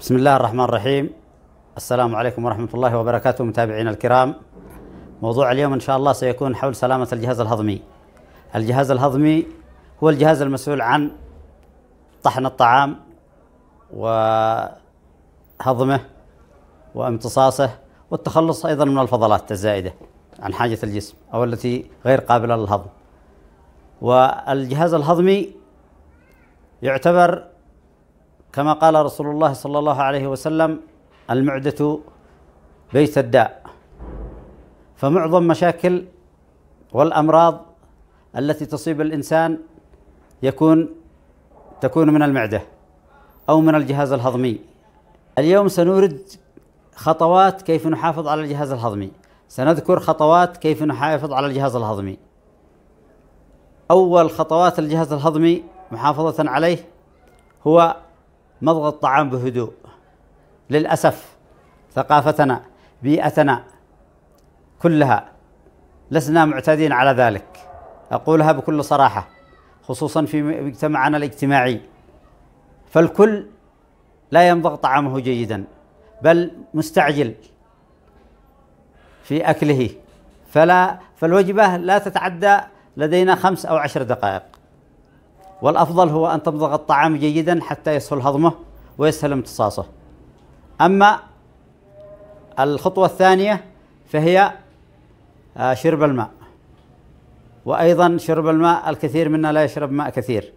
بسم الله الرحمن الرحيم السلام عليكم ورحمة الله وبركاته متابعينا الكرام موضوع اليوم إن شاء الله سيكون حول سلامة الجهاز الهضمي الجهاز الهضمي هو الجهاز المسؤول عن طحن الطعام وهضمه وامتصاصه والتخلص أيضا من الفضلات الزائدة عن حاجة الجسم أو التي غير قابلة للهضم والجهاز الهضمي يعتبر كما قال رسول الله صلى الله عليه وسلم المعدة بيت الداء فمعظم مشاكل والأمراض التي تصيب الإنسان يكون تكون من المعدة أو من الجهاز الهضمي اليوم سنورد خطوات كيف نحافظ على الجهاز الهضمي سنذكر خطوات كيف نحافظ على الجهاز الهضمي أول خطوات الجهاز الهضمي محافظة عليه هو مضغ الطعام بهدوء للأسف ثقافتنا بيئتنا كلها لسنا معتادين على ذلك أقولها بكل صراحة خصوصا في مجتمعنا الاجتماعي فالكل لا يمضغ طعامه جيدا بل مستعجل في أكله فلا فالوجبة لا تتعدى لدينا خمس أو عشر دقائق والأفضل هو أن تمضغ الطعام جيدا حتى يسهل هضمه ويسهل امتصاصه أما الخطوة الثانية فهي آه، شرب الماء وأيضا شرب الماء الكثير منا لا يشرب ماء كثير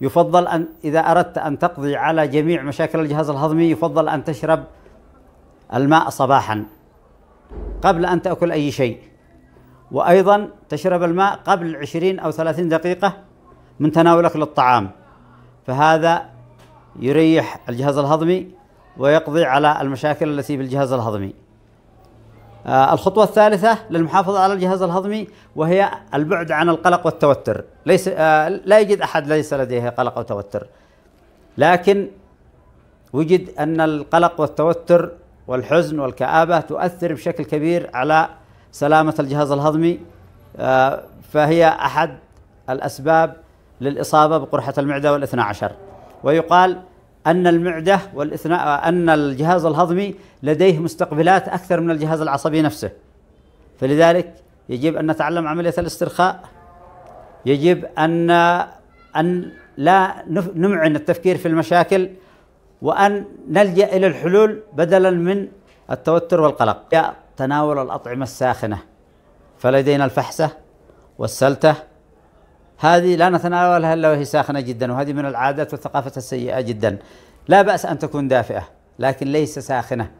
يفضل أن إذا أردت أن تقضي على جميع مشاكل الجهاز الهضمي يفضل أن تشرب الماء صباحا قبل أن تأكل أي شيء وأيضا تشرب الماء قبل 20 أو 30 دقيقة من تناولك للطعام فهذا يريح الجهاز الهضمي ويقضي على المشاكل التي في الجهاز الهضمي آه، الخطوة الثالثة للمحافظة على الجهاز الهضمي وهي البعد عن القلق والتوتر ليس آه، لا يوجد أحد ليس لديه قلق أو توتر لكن وجد أن القلق والتوتر والحزن والكآبة تؤثر بشكل كبير على سلامة الجهاز الهضمي آه، فهي أحد الأسباب للإصابة بقرحة المعدة والاثنى عشر ويقال أن المعدة والاثنى أن الجهاز الهضمي لديه مستقبلات أكثر من الجهاز العصبي نفسه فلذلك يجب أن نتعلم عملية الاسترخاء يجب أن أن لا نمعن التفكير في المشاكل وأن نلجأ إلى الحلول بدلا من التوتر والقلق تناول الأطعمة الساخنة فلدينا الفحسة والسلتة هذه لا نتناولها الا وهي ساخنه جدا وهذه من العادات والثقافه السيئه جدا لا باس ان تكون دافئه لكن ليس ساخنه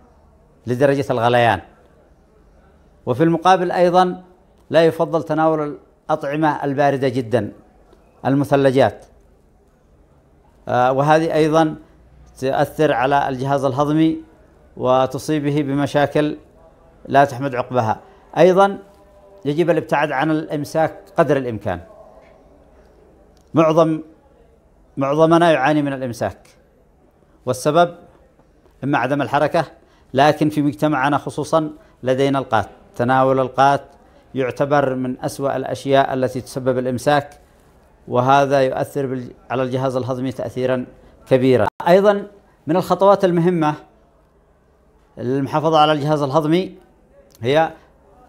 لدرجه الغليان وفي المقابل ايضا لا يفضل تناول الاطعمه البارده جدا المثلجات آه، وهذه ايضا تؤثر على الجهاز الهضمي وتصيبه بمشاكل لا تحمد عقبها ايضا يجب الابتعاد عن الامساك قدر الامكان معظم معظمنا يعاني من الإمساك والسبب إما عدم الحركة لكن في مجتمعنا خصوصا لدينا القات تناول القات يعتبر من أسوأ الأشياء التي تسبب الإمساك وهذا يؤثر على الجهاز الهضمي تأثيرا كبيرا أيضا من الخطوات المهمة للمحافظة على الجهاز الهضمي هي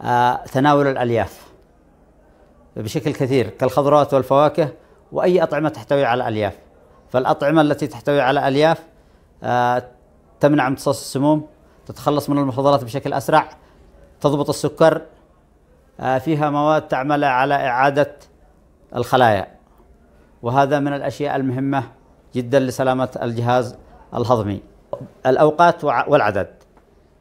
آه، تناول الألياف بشكل كثير كالخضروات والفواكه وأي أطعمة تحتوي على ألياف فالأطعمة التي تحتوي على ألياف آه، تمنع امتصاص السموم تتخلص من المخدرات بشكل أسرع تضبط السكر آه، فيها مواد تعمل على إعادة الخلايا وهذا من الأشياء المهمة جدا لسلامة الجهاز الهضمي الأوقات والعدد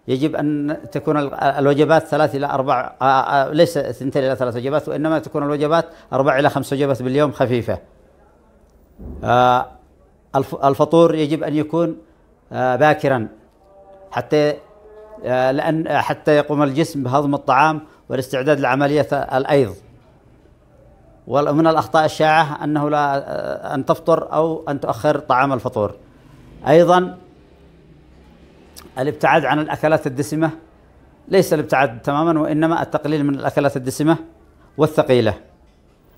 يجب أن تكون الوجبات ثلاث إلى أربع آه، آه، ليس اثنتين إلى ثلاث وجبات وإنما تكون الوجبات أربع إلى خمس وجبات باليوم خفيفة آه، الفطور يجب أن يكون باكرا حتى لأن حتى يقوم الجسم بهضم الطعام والاستعداد لعملية الأيض ومن الأخطاء الشائعة أنه لا أن تفطر أو أن تؤخر طعام الفطور أيضا الابتعاد عن الأكلات الدسمة ليس الابتعاد تماما وإنما التقليل من الأكلات الدسمة والثقيلة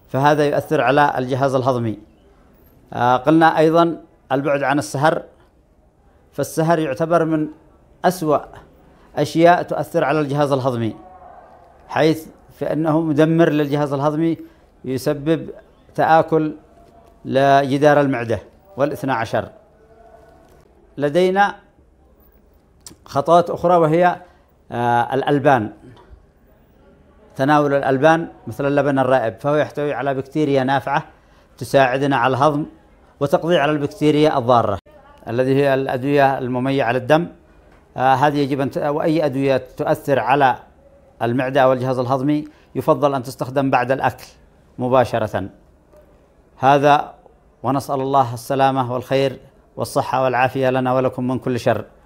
فهذا يؤثر على الجهاز الهضمي آه، قلنا أيضا البعد عن السهر فالسهر يعتبر من أسوأ أشياء تؤثر على الجهاز الهضمي حيث فإنه مدمر للجهاز الهضمي يسبب تآكل لجدار المعدة والاثنى عشر لدينا خطوات أخرى وهي آه، الألبان تناول الألبان مثل اللبن الرائب فهو يحتوي على بكتيريا نافعة تساعدنا على الهضم وتقضي على البكتيريا الضارة الذي هي الأدوية المميعة على الدم آه، هذه يجب أن وأي أدوية تؤثر على المعدة أو الجهاز الهضمي يفضل أن تستخدم بعد الأكل مباشرة هذا ونسأل الله السلامة والخير والصحة والعافية لنا ولكم من كل شر